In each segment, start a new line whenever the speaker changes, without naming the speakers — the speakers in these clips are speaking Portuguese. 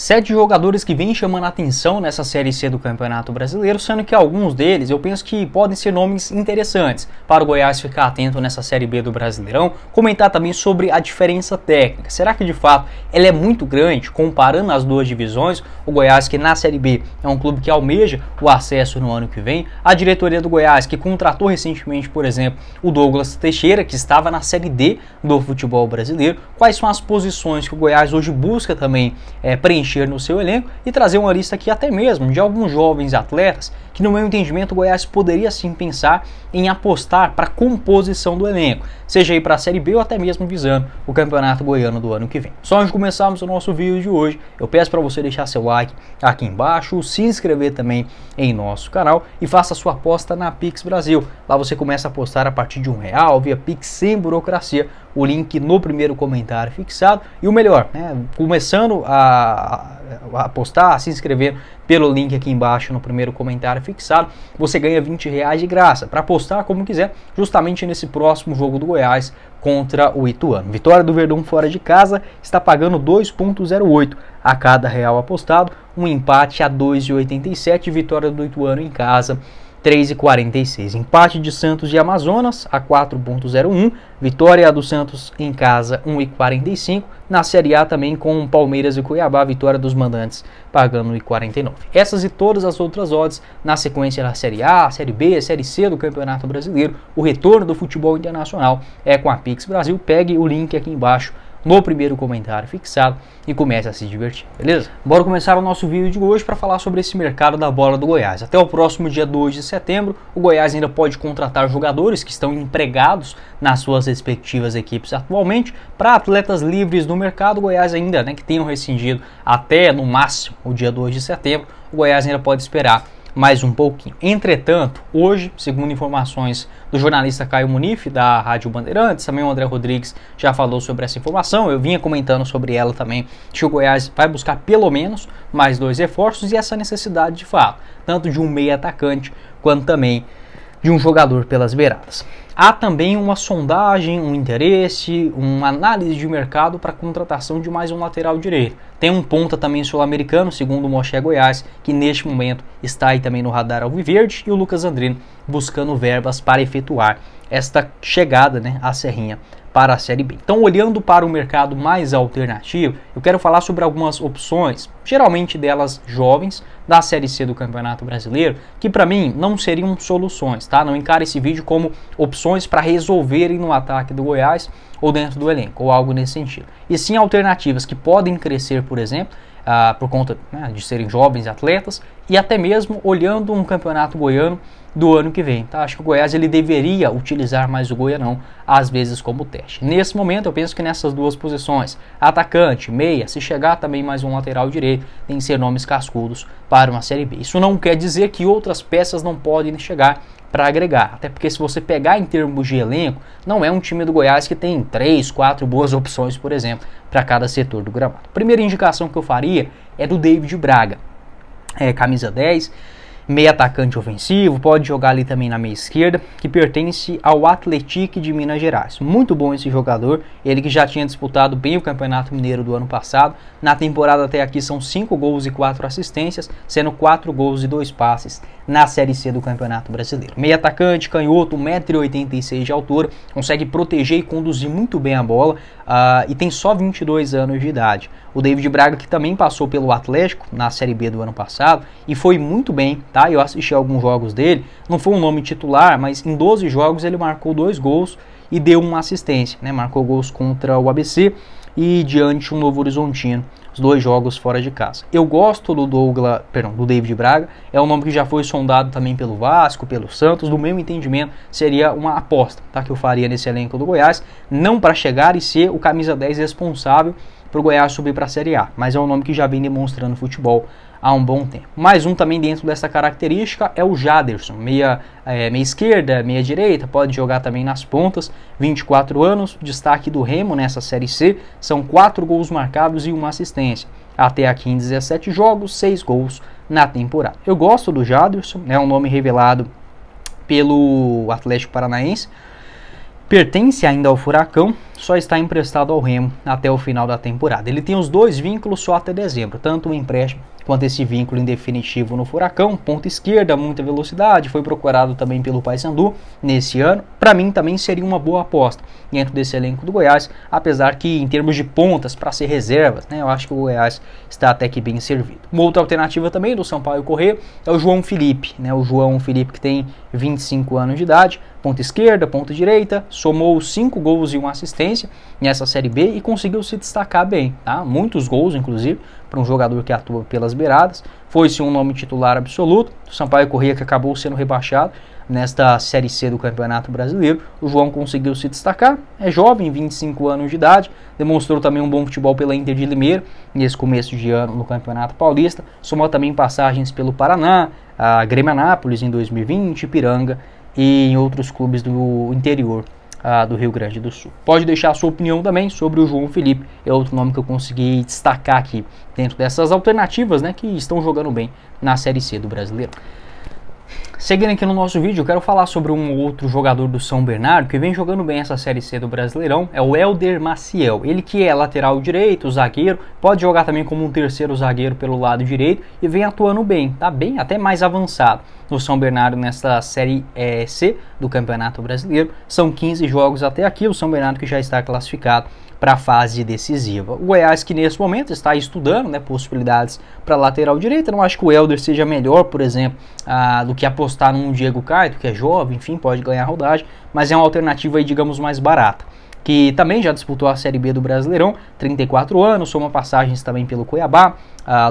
Sete jogadores que vêm chamando a atenção nessa Série C do Campeonato Brasileiro, sendo que alguns deles eu penso que podem ser nomes interessantes para o Goiás ficar atento nessa Série B do Brasileirão. Comentar também sobre a diferença técnica. Será que de fato ela é muito grande comparando as duas divisões? O Goiás, que na Série B é um clube que almeja o acesso no ano que vem, a diretoria do Goiás, que contratou recentemente, por exemplo, o Douglas Teixeira, que estava na Série D do futebol brasileiro. Quais são as posições que o Goiás hoje busca também é, preencher? mexer no seu elenco e trazer uma lista aqui até mesmo de alguns jovens atletas que, no meu entendimento, o Goiás poderia sim pensar em apostar para a composição do elenco, seja aí para a Série B ou até mesmo visando o Campeonato Goiano do ano que vem. Só antes de começarmos o nosso vídeo de hoje, eu peço para você deixar seu like aqui embaixo, se inscrever também em nosso canal e faça sua aposta na Pix Brasil. Lá você começa a apostar a partir de um real via Pix sem burocracia o link no primeiro comentário fixado. E o melhor, né, começando a, a postar, a se inscrever pelo link aqui embaixo no primeiro comentário fixado, você ganha 20 reais de graça para postar como quiser, justamente nesse próximo jogo do Goiás contra o Ituano. Vitória do Verdão fora de casa está pagando 2,08 a cada real apostado, um empate a 2,87, vitória do Ituano em casa 3,46. Empate de Santos e Amazonas a 4,01. Vitória do Santos em casa 1,45. Na Série A também com Palmeiras e Cuiabá, vitória dos mandantes pagando 1,49. Essas e todas as outras odds na sequência da Série A, Série B, Série C do Campeonato Brasileiro. O retorno do futebol internacional é com a Pix Brasil. Pegue o link aqui embaixo no primeiro comentário fixado e comece a se divertir, beleza? Bora começar o nosso vídeo de hoje para falar sobre esse mercado da bola do Goiás. Até o próximo dia 2 de setembro, o Goiás ainda pode contratar jogadores que estão empregados nas suas respectivas equipes atualmente. Para atletas livres no mercado, o Goiás ainda, né, que tenham rescindido até no máximo o dia 2 de setembro, o Goiás ainda pode esperar mais um pouquinho. Entretanto, hoje, segundo informações do jornalista Caio Munif, da Rádio Bandeirantes, também o André Rodrigues já falou sobre essa informação, eu vinha comentando sobre ela também, que o Goiás vai buscar pelo menos mais dois reforços e essa necessidade de fato, tanto de um meia atacante quanto também de um jogador pelas beiradas há também uma sondagem, um interesse, uma análise de mercado para a contratação de mais um lateral direito. Tem um ponta também sul-americano, segundo o Moché Goiás, que neste momento está aí também no radar alviverde, e o Lucas Andrino buscando verbas para efetuar esta chegada né, à Serrinha para a Série B. Então, olhando para o mercado mais alternativo, eu quero falar sobre algumas opções, geralmente delas jovens, da Série C do Campeonato Brasileiro, que para mim não seriam soluções, tá? Não encara esse vídeo como opções para resolverem no ataque do Goiás ou dentro do elenco, ou algo nesse sentido. E sim alternativas que podem crescer, por exemplo, ah, por conta né, de serem jovens atletas, e até mesmo olhando um campeonato goiano do ano que vem. Tá? Acho que o Goiás ele deveria utilizar mais o Goianão, às vezes, como teste. Nesse momento, eu penso que nessas duas posições, atacante, meia, se chegar também mais um lateral direito, tem que ser nomes cascudos para uma Série B. Isso não quer dizer que outras peças não podem chegar para agregar. Até porque se você pegar em termos de elenco, não é um time do Goiás que tem três, quatro boas opções, por exemplo, para cada setor do gramado. Primeira indicação que eu faria é do David Braga. É, camisa 10, meio atacante ofensivo, pode jogar ali também na meia esquerda, que pertence ao Atletique de Minas Gerais. Muito bom esse jogador, ele que já tinha disputado bem o Campeonato Mineiro do ano passado. Na temporada até aqui são 5 gols e 4 assistências, sendo 4 gols e 2 passes na Série C do Campeonato Brasileiro. Meio atacante, canhoto, 1,86m de altura, consegue proteger e conduzir muito bem a bola uh, e tem só 22 anos de idade. O David Braga, que também passou pelo Atlético na Série B do ano passado e foi muito bem, tá? Eu assisti alguns jogos dele, não foi um nome titular, mas em 12 jogos ele marcou dois gols e deu uma assistência, né? Marcou gols contra o ABC e diante um Novo Horizontino os dois jogos fora de casa. Eu gosto do Douglas, perdão, do David Braga, é um nome que já foi sondado também pelo Vasco, pelo Santos, do meu entendimento, seria uma aposta, tá, que eu faria nesse elenco do Goiás, não para chegar e ser o camisa 10 responsável para o Goiás subir para a Série A, mas é um nome que já vem demonstrando futebol há um bom tempo. Mais um também dentro dessa característica é o Jaderson, meia, é, meia esquerda, meia direita, pode jogar também nas pontas, 24 anos, destaque do Remo nessa Série C, são 4 gols marcados e uma assistência. Até aqui em 17 jogos, 6 gols na temporada. Eu gosto do Jaderson, é um nome revelado pelo Atlético Paranaense, pertence ainda ao Furacão, só está emprestado ao Remo até o final da temporada. Ele tem os dois vínculos só até dezembro, tanto o empréstimo quanto esse vínculo indefinitivo no Furacão, ponta esquerda, muita velocidade, foi procurado também pelo Paysandu nesse ano. Para mim também seria uma boa aposta dentro desse elenco do Goiás, apesar que em termos de pontas para ser reservas, né, eu acho que o Goiás está até que bem servido. Uma outra alternativa também do Sampaio Correr é o João Felipe, né, o João Felipe que tem 25 anos de idade, ponta esquerda, ponta direita, somou 5 gols e uma assistência sequência nessa Série B e conseguiu se destacar bem, tá? Muitos gols, inclusive, para um jogador que atua pelas beiradas. Foi-se um nome titular absoluto. O Sampaio Corrêa, que acabou sendo rebaixado nesta Série C do Campeonato Brasileiro. O João conseguiu se destacar, é jovem, 25 anos de idade, demonstrou também um bom futebol pela Inter de Limeira nesse começo de ano no Campeonato Paulista. Somou também passagens pelo Paraná, a Grêmio Anápolis em 2020, Piranga e em outros clubes do interior ah, do Rio Grande do Sul. Pode deixar a sua opinião também sobre o João Felipe, é outro nome que eu consegui destacar aqui dentro dessas alternativas né, que estão jogando bem na Série C do Brasileiro. Seguindo aqui no nosso vídeo, eu quero falar sobre um outro jogador do São Bernardo que vem jogando bem essa Série C do Brasileirão, é o Helder Maciel. Ele que é lateral direito, zagueiro, pode jogar também como um terceiro zagueiro pelo lado direito e vem atuando bem, tá bem, até mais avançado no São Bernardo nessa Série C do Campeonato Brasileiro. São 15 jogos até aqui, o São Bernardo que já está classificado para a fase decisiva. O Goiás que nesse momento está estudando né, possibilidades para lateral direita, não acho que o Helder seja melhor, por exemplo, ah, do que a apostar num Diego Caio, que é jovem, enfim, pode ganhar rodagem, mas é uma alternativa aí, digamos, mais barata. Que também já disputou a Série B do Brasileirão, 34 anos, soma passagens também pelo Cuiabá,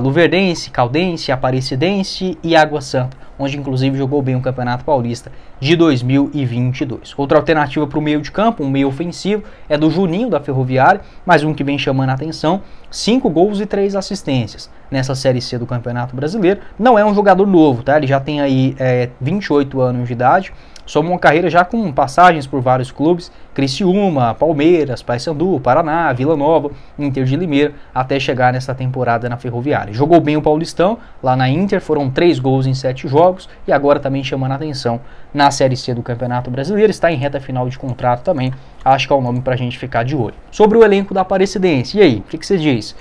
Luverdense, Caldense, Aparecidense e Água Santa onde inclusive jogou bem o Campeonato Paulista de 2022. Outra alternativa para o meio de campo, um meio ofensivo, é do Juninho da Ferroviária, mais um que vem chamando a atenção, Cinco gols e três assistências nessa Série C do Campeonato Brasileiro. Não é um jogador novo, tá? Ele já tem aí é, 28 anos de idade, Soma uma carreira já com passagens por vários clubes, Criciúma, Palmeiras, Paysandu, Paraná, Vila Nova, Inter de Limeira, até chegar nessa temporada na Ferroviária. Jogou bem o Paulistão, lá na Inter foram três gols em sete jogos e agora também chamando a atenção na Série C do Campeonato Brasileiro, está em reta final de contrato também, acho que é o um nome para a gente ficar de olho. Sobre o elenco da Aparecidense, e aí, o que, que você diz?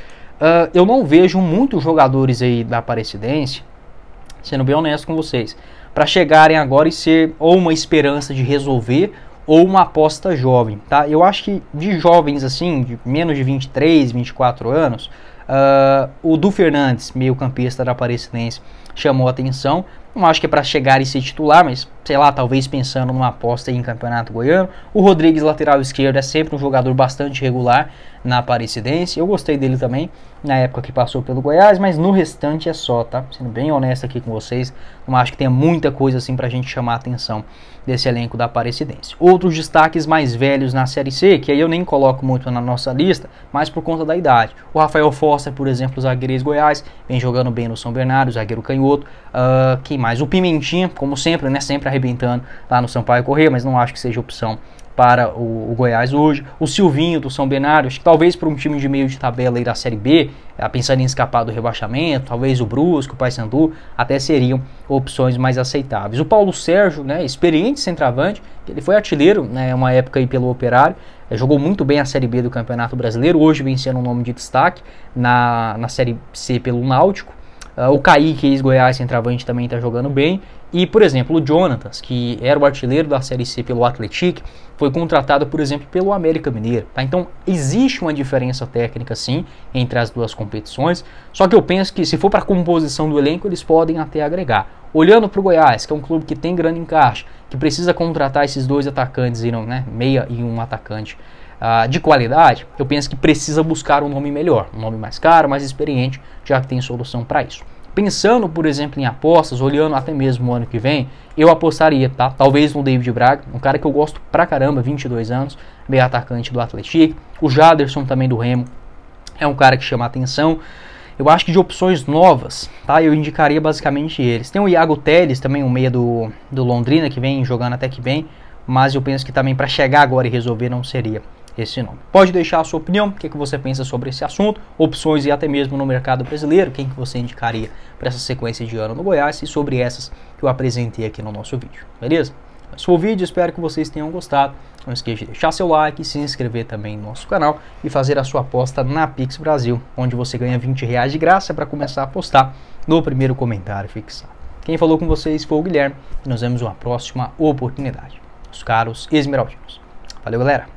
Uh, eu não vejo muitos jogadores aí da Aparecidense, sendo bem honesto com vocês, para chegarem agora e ser ou uma esperança de resolver ou uma aposta jovem, tá? Eu acho que de jovens assim, de menos de 23, 24 anos, uh, o Du Fernandes, meio campista da Aparecidense, chamou atenção. Não acho que é para chegar e ser titular, mas sei lá, talvez pensando numa aposta em campeonato goiano. O Rodrigues, lateral esquerdo, é sempre um jogador bastante regular na Aparecidense. Eu gostei dele também na época que passou pelo Goiás, mas no restante é só, tá? Sendo bem honesto aqui com vocês, não acho que tenha muita coisa assim pra gente chamar a atenção desse elenco da Aparecidense. Outros destaques mais velhos na Série C, que aí eu nem coloco muito na nossa lista, mas por conta da idade. O Rafael Foster, por exemplo, zagueiro Goiás, vem jogando bem no São Bernardo, zagueiro canhoto outro, Uh, quem mais? O Pimentinha, como sempre, né? Sempre arrebentando lá no Sampaio Correia, mas não acho que seja opção para o, o, Goiás hoje. O Silvinho do São Bernardo, acho que talvez para um time de meio de tabela aí da Série B, é, pensando em escapar do rebaixamento, talvez o Brusco, o Paysandu, até seriam opções mais aceitáveis. O Paulo Sérgio, né, experiente centroavante, ele foi artilheiro, né, é uma época aí pelo Operário, é, jogou muito bem a Série B do Campeonato Brasileiro, hoje vencendo um nome de destaque na, na Série C pelo Náutico. Uh, o Kaique, ex-Goiás, centroavante, também está jogando bem. E, por exemplo, o Jonathan, que era o artilheiro da Série C pelo Atlético, foi contratado, por exemplo, pelo América Mineiro. Tá? Então, existe uma diferença técnica, sim, entre as duas competições. Só que eu penso que, se for para a composição do elenco, eles podem até agregar. Olhando para o Goiás, que é um clube que tem grande encaixe, que precisa contratar esses dois atacantes, e não, né, meia e um atacante, uh, de qualidade, eu penso que precisa buscar um nome melhor, um nome mais caro, mais experiente, já que tem solução para isso. Pensando, por exemplo, em apostas, olhando até mesmo o ano que vem, eu apostaria, tá? Talvez no David Braga, um cara que eu gosto pra caramba, 22 anos, meio atacante do Atlético. O Jaderson também do Remo é um cara que chama atenção. Eu acho que de opções novas, tá? Eu indicaria basicamente eles. Tem o Iago Teles, também um meia do, do Londrina, que vem jogando até que bem, mas eu penso que também para chegar agora e resolver não seria esse nome. Pode deixar a sua opinião, o que, é que você pensa sobre esse assunto, opções e até mesmo no mercado brasileiro, quem que você indicaria para essa sequência de ano no Goiás e sobre essas que eu apresentei aqui no nosso vídeo, beleza? Esse foi o vídeo, espero que vocês tenham gostado. Não esqueça de deixar seu like, se inscrever também no nosso canal e fazer a sua aposta na Pix Brasil, onde você ganha 20 reais de graça para começar a apostar no primeiro comentário fixado. Quem falou com vocês foi o Guilherme e nos vemos uma próxima oportunidade. Os caros esmeraldinos. Valeu, galera!